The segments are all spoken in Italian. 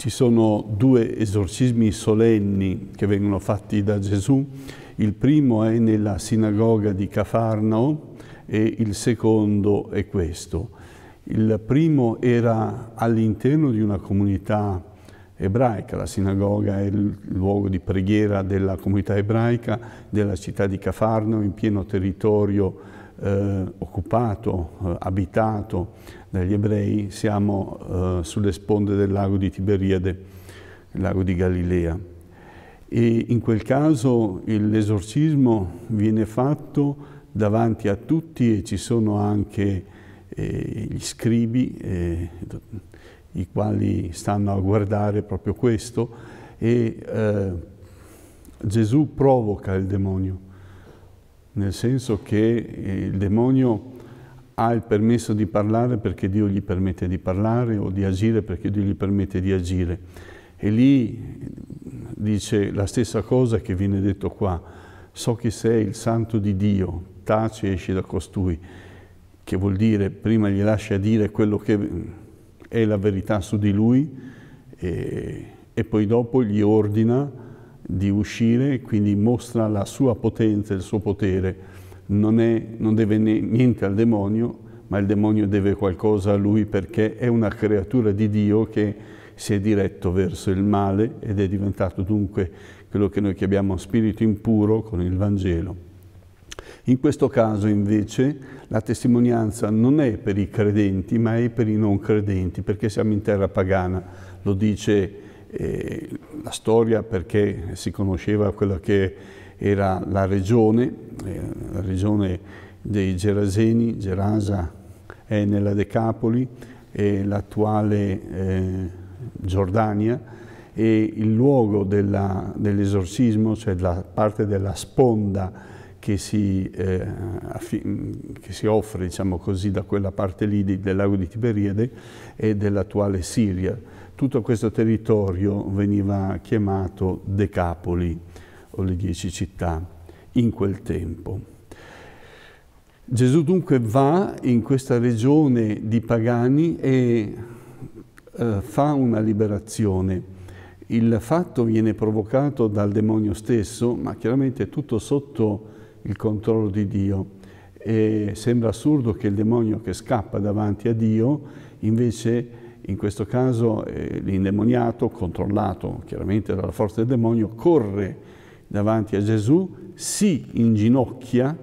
Ci sono due esorcismi solenni che vengono fatti da Gesù. Il primo è nella sinagoga di Cafarnao e il secondo è questo. Il primo era all'interno di una comunità ebraica, la sinagoga è il luogo di preghiera della comunità ebraica della città di Cafarnao in pieno territorio eh, occupato, eh, abitato dagli ebrei, siamo eh, sulle sponde del lago di Tiberiade, il lago di Galilea. E in quel caso l'esorcismo viene fatto davanti a tutti e ci sono anche eh, gli scribi, eh, i quali stanno a guardare proprio questo, e eh, Gesù provoca il demonio nel senso che eh, il demonio ha il permesso di parlare perché Dio gli permette di parlare o di agire perché Dio gli permette di agire. E lì eh, dice la stessa cosa che viene detto qua, so che sei il santo di Dio, taci e esci da costui, che vuol dire prima gli lascia dire quello che eh, è la verità su di lui e, e poi dopo gli ordina di uscire, quindi mostra la sua potenza, il suo potere. Non, è, non deve niente al demonio, ma il demonio deve qualcosa a lui perché è una creatura di Dio che si è diretto verso il male ed è diventato dunque quello che noi chiamiamo spirito impuro con il Vangelo. In questo caso invece la testimonianza non è per i credenti ma è per i non credenti perché siamo in terra pagana, lo dice eh, la storia perché si conosceva quella che era la regione, eh, la regione dei Geraseni, Gerasa è nella Decapoli, è l'attuale eh, Giordania e il luogo dell'esorcismo, cioè la parte della sponda che si, eh, che si, offre, diciamo così, da quella parte lì del lago di Tiberiade e dell'attuale Siria tutto questo territorio veniva chiamato Decapoli, o le dieci città, in quel tempo. Gesù dunque va in questa regione di pagani e eh, fa una liberazione. Il fatto viene provocato dal demonio stesso, ma chiaramente è tutto sotto il controllo di Dio. E sembra assurdo che il demonio che scappa davanti a Dio invece in questo caso eh, l'indemoniato, controllato chiaramente dalla forza del demonio, corre davanti a Gesù, si inginocchia,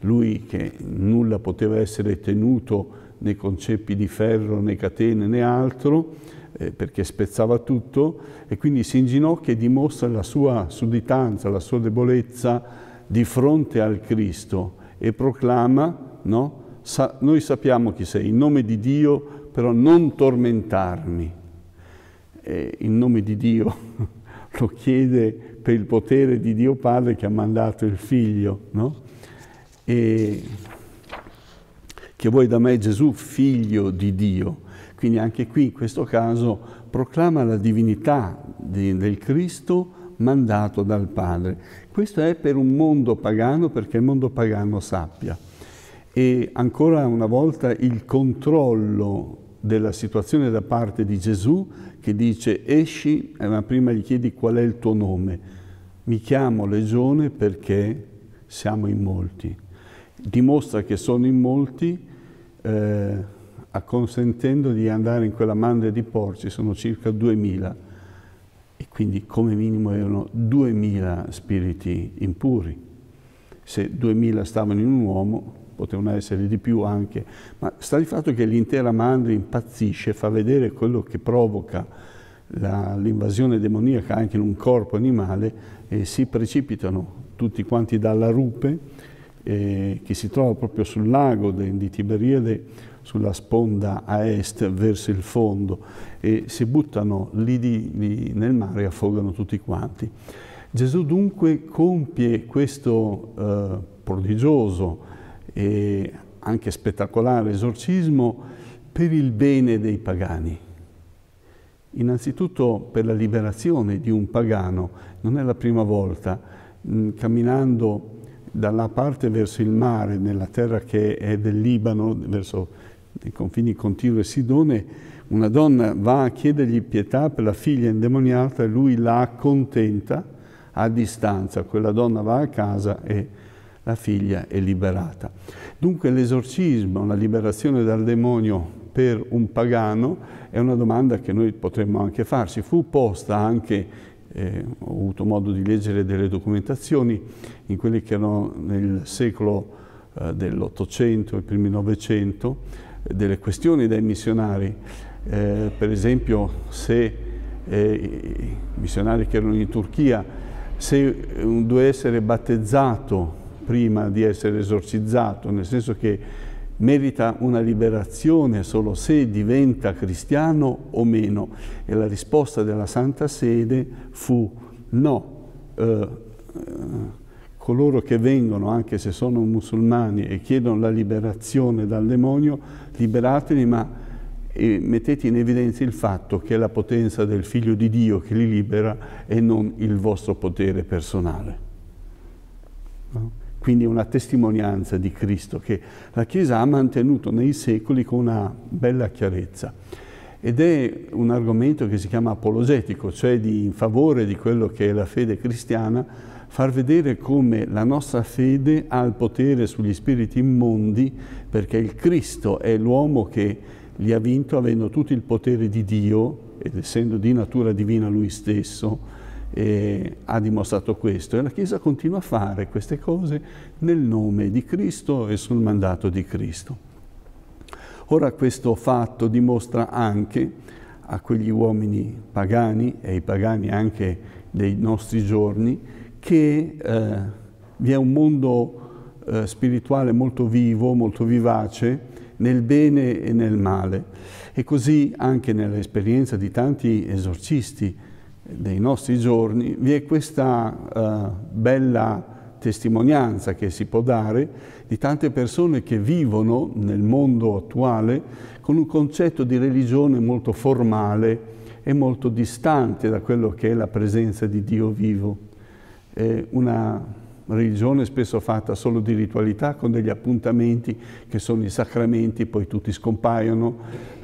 lui che nulla poteva essere tenuto né conceppi di ferro, né catene, né altro, eh, perché spezzava tutto, e quindi si inginocchia e dimostra la sua sudditanza, la sua debolezza di fronte al Cristo e proclama, no? Sa noi sappiamo chi sei, in nome di Dio però non tormentarmi. E in nome di Dio lo chiede per il potere di Dio Padre che ha mandato il Figlio, no? E che vuoi da me Gesù, figlio di Dio. Quindi anche qui, in questo caso, proclama la divinità di, del Cristo mandato dal Padre. Questo è per un mondo pagano, perché il mondo pagano sappia. E ancora una volta il controllo della situazione da parte di Gesù che dice esci, ma prima gli chiedi qual è il tuo nome. Mi chiamo Legione perché siamo in molti. Dimostra che sono in molti eh, acconsentendo di andare in quella mandria di porci, sono circa 2000 e quindi come minimo erano 2000 spiriti impuri. Se 2000 stavano in un uomo, potevano essere di più anche, ma sta di fatto che l'intera Mandri impazzisce, fa vedere quello che provoca l'invasione demoniaca anche in un corpo animale e si precipitano tutti quanti dalla rupe eh, che si trova proprio sul lago de, di Tiberiade sulla sponda a est verso il fondo e si buttano lì, di, lì nel mare e affogano tutti quanti. Gesù dunque compie questo eh, prodigioso e anche spettacolare esorcismo per il bene dei pagani. Innanzitutto per la liberazione di un pagano, non è la prima volta, mh, mm, camminando dalla parte verso il mare, nella terra che è del Libano, verso i confini Contino e Sidone, una donna va a chiedergli pietà per la figlia indemoniata e lui la accontenta a distanza. Quella donna va a casa e la figlia è liberata. Dunque l'esorcismo, la liberazione dal demonio per un pagano è una domanda che noi potremmo anche farsi. Fu posta anche, eh, ho avuto modo di leggere delle documentazioni in quelli che erano nel secolo eh, dell'Ottocento e primi Novecento, delle questioni dai missionari, eh, per esempio se eh, i missionari che erano in Turchia, se un due essere battezzato prima di essere esorcizzato, nel senso che merita una liberazione solo se diventa cristiano o meno. E la risposta della Santa Sede fu no, eh, eh coloro che vengono, anche se sono musulmani, e chiedono la liberazione dal demonio, liberateli, ma eh, mettete in evidenza il fatto che è la potenza del Figlio di Dio che li libera e non il vostro potere personale. No? quindi una testimonianza di Cristo che la Chiesa ha mantenuto nei secoli con una bella chiarezza. Ed è un argomento che si chiama apologetico, cioè di, in favore di quello che è la fede cristiana, far vedere come la nostra fede ha il potere sugli spiriti immondi, perché il Cristo è l'uomo che li ha vinto avendo tutto il potere di Dio, ed essendo di natura divina lui stesso, eh, ha dimostrato questo e la Chiesa continua a fare queste cose nel nome di Cristo e sul mandato di Cristo. Ora questo fatto dimostra anche a quegli uomini pagani e i pagani anche dei nostri giorni che eh, vi è un mondo eh, spirituale molto vivo, molto vivace, nel bene e nel male. E così anche nell'esperienza di tanti esorcisti dei nostri giorni, vi è questa eh, bella testimonianza che si può dare di tante persone che vivono nel mondo attuale con un concetto di religione molto formale e molto distante da quello che è la presenza di Dio vivo. È una religione spesso fatta solo di ritualità, con degli appuntamenti che sono i sacramenti, poi tutti scompaiono,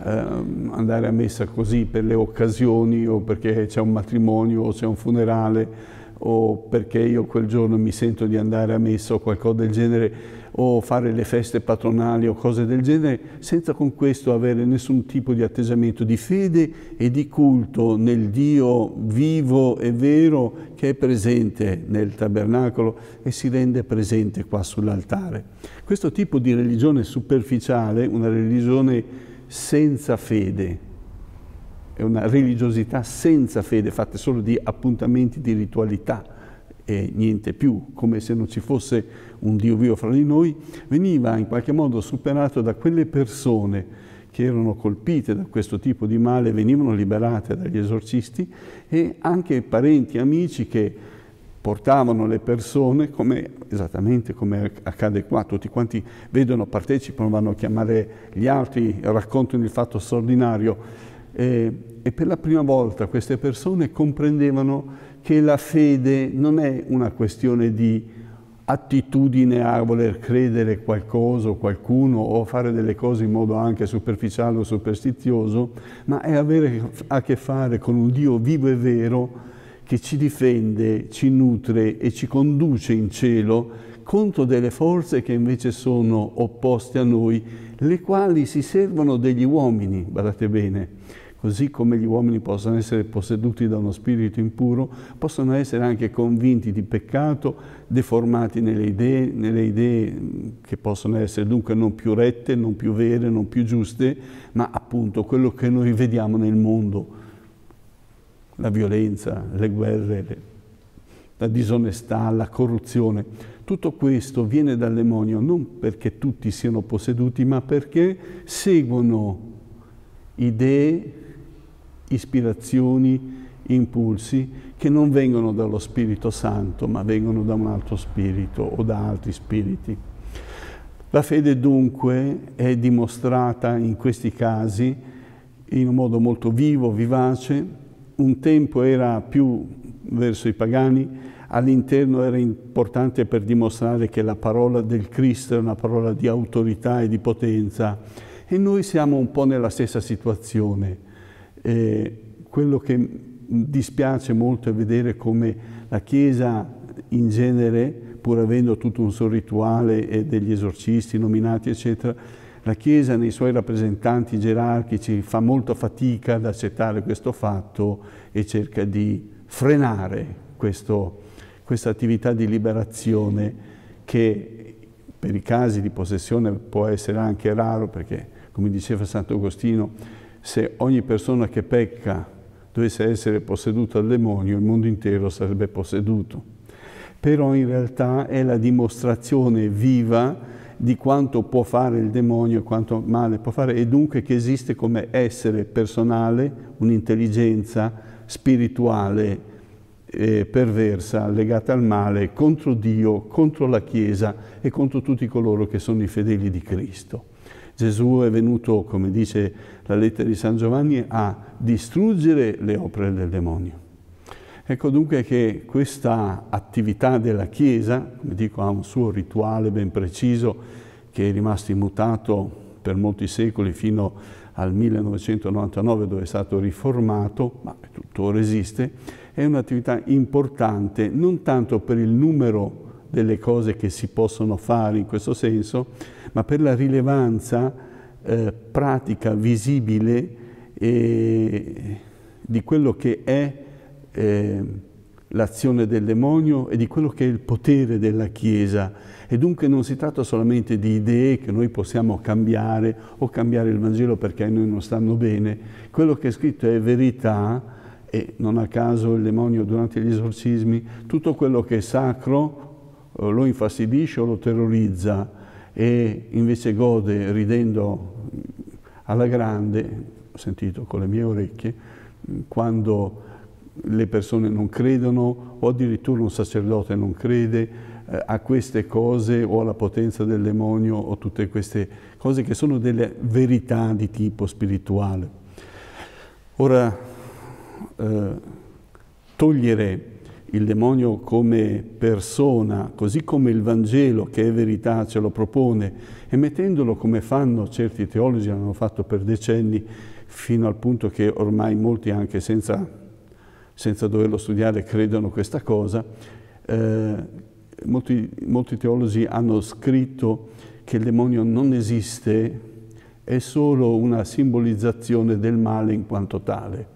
ehm, andare a messa così per le occasioni o perché c'è un matrimonio o c'è un funerale o perché io quel giorno mi sento di andare a messa o qualcosa del genere o fare le feste patronali o cose del genere, senza con questo avere nessun tipo di atteggiamento di fede e di culto nel Dio vivo e vero che è presente nel tabernacolo e si rende presente qua sull'altare. Questo tipo di religione superficiale, una religione senza fede, è una religiosità senza fede, fatta solo di appuntamenti di ritualità e niente più, come se non ci fosse un Dio vivo fra di noi, veniva in qualche modo superato da quelle persone che erano colpite da questo tipo di male, venivano liberate dagli esorcisti e anche parenti, amici che portavano le persone, come, esattamente come accade qua, tutti quanti vedono, partecipano, vanno a chiamare gli altri, raccontano il fatto straordinario. E, e per la prima volta queste persone comprendevano che la fede non è una questione di attitudine a voler credere qualcosa o qualcuno o a fare delle cose in modo anche superficiale o superstizioso, ma è avere a che fare con un Dio vivo e vero che ci difende, ci nutre e ci conduce in cielo contro delle forze che invece sono opposte a noi, le quali si servono degli uomini, guardate bene, così come gli uomini possono essere posseduti da uno spirito impuro, possono essere anche convinti di peccato, deformati nelle idee, nelle idee che possono essere dunque non più rette, non più vere, non più giuste, ma appunto quello che noi vediamo nel mondo, la violenza, le guerre, la disonestà, la corruzione. Tutto questo viene dal demonio non perché tutti siano posseduti, ma perché seguono idee ispirazioni, impulsi che non vengono dallo Spirito Santo, ma vengono da un altro spirito o da altri spiriti. La fede dunque è dimostrata in questi casi in un modo molto vivo, vivace. Un tempo era più verso i pagani, all'interno era importante per dimostrare che la parola del Cristo è una parola di autorità e di potenza e noi siamo un po' nella stessa situazione eh, quello che dispiace molto è vedere come la Chiesa in genere, pur avendo tutto un suo rituale e degli esorcisti nominati, eccetera, la Chiesa nei suoi rappresentanti gerarchici fa molta fatica ad accettare questo fatto e cerca di frenare questo, questa attività di liberazione che per i casi di possessione può essere anche raro perché, come diceva Sant'Agostino, se ogni persona che pecca dovesse essere posseduta dal demonio, il mondo intero sarebbe posseduto. Però in realtà è la dimostrazione viva di quanto può fare il demonio e quanto male può fare e dunque che esiste come essere personale un'intelligenza spirituale eh, perversa legata al male contro Dio, contro la Chiesa e contro tutti coloro che sono i fedeli di Cristo. Gesù è venuto, come dice la lettera di San Giovanni, a distruggere le opere del demonio. Ecco dunque che questa attività della Chiesa, come dico, ha un suo rituale ben preciso che è rimasto immutato per molti secoli fino al 1999 dove è stato riformato, ma tuttora esiste, è un'attività importante non tanto per il numero delle cose che si possono fare in questo senso, ma per la rilevanza eh, pratica, visibile eh, di quello che è eh, l'azione del demonio e di quello che è il potere della Chiesa. E dunque non si tratta solamente di idee che noi possiamo cambiare o cambiare il Vangelo perché a noi non stanno bene. Quello che è scritto è verità e non a caso il demonio durante gli esorcismi, tutto quello che è sacro eh, lo infastidisce o lo terrorizza e invece gode ridendo alla grande, ho sentito con le mie orecchie, quando le persone non credono o addirittura un sacerdote non crede eh, a queste cose o alla potenza del demonio o tutte queste cose che sono delle verità di tipo spirituale. Ora, eh, togliere il demonio come persona, così come il Vangelo che è verità ce lo propone, e mettendolo come fanno certi teologi, l'hanno fatto per decenni, fino al punto che ormai molti anche senza, senza doverlo studiare credono questa cosa, eh, molti, molti teologi hanno scritto che il demonio non esiste, è solo una simbolizzazione del male in quanto tale.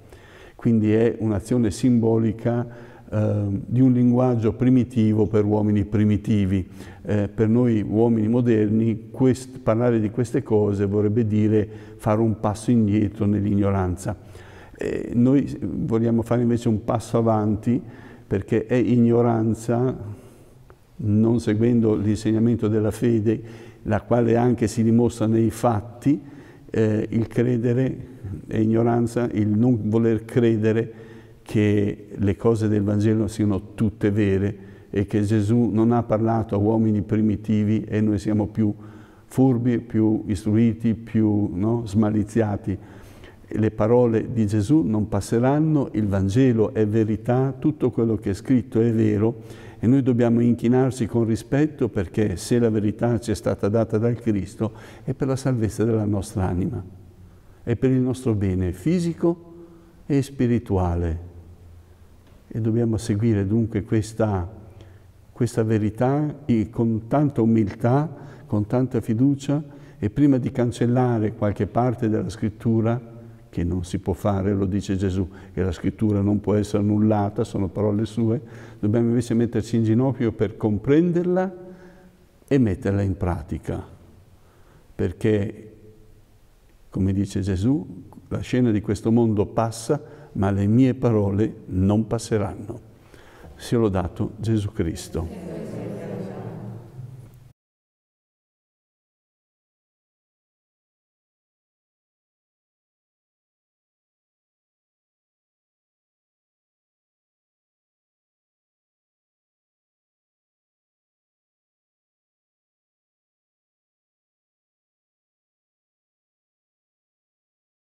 Quindi è un'azione simbolica Ehm, di un linguaggio primitivo per uomini primitivi. Eh, per noi uomini moderni quest, parlare di queste cose vorrebbe dire fare un passo indietro nell'ignoranza. Eh, noi vogliamo fare invece un passo avanti perché è ignoranza, non seguendo l'insegnamento della fede, la quale anche si dimostra nei fatti, eh, il credere è ignoranza, il non voler credere che le cose del Vangelo siano tutte vere e che Gesù non ha parlato a uomini primitivi e noi siamo più furbi, più istruiti, più no, smaliziati. Le parole di Gesù non passeranno, il Vangelo è verità, tutto quello che è scritto è vero e noi dobbiamo inchinarci con rispetto perché se la verità ci è stata data dal Cristo è per la salvezza della nostra anima, è per il nostro bene fisico e spirituale. E dobbiamo seguire dunque questa, questa verità con tanta umiltà, con tanta fiducia e prima di cancellare qualche parte della scrittura, che non si può fare, lo dice Gesù, che la scrittura non può essere annullata, sono parole sue, dobbiamo invece metterci in ginocchio per comprenderla e metterla in pratica. Perché, come dice Gesù, la scena di questo mondo passa, ma le mie parole non passeranno. Sia lodato Gesù Cristo.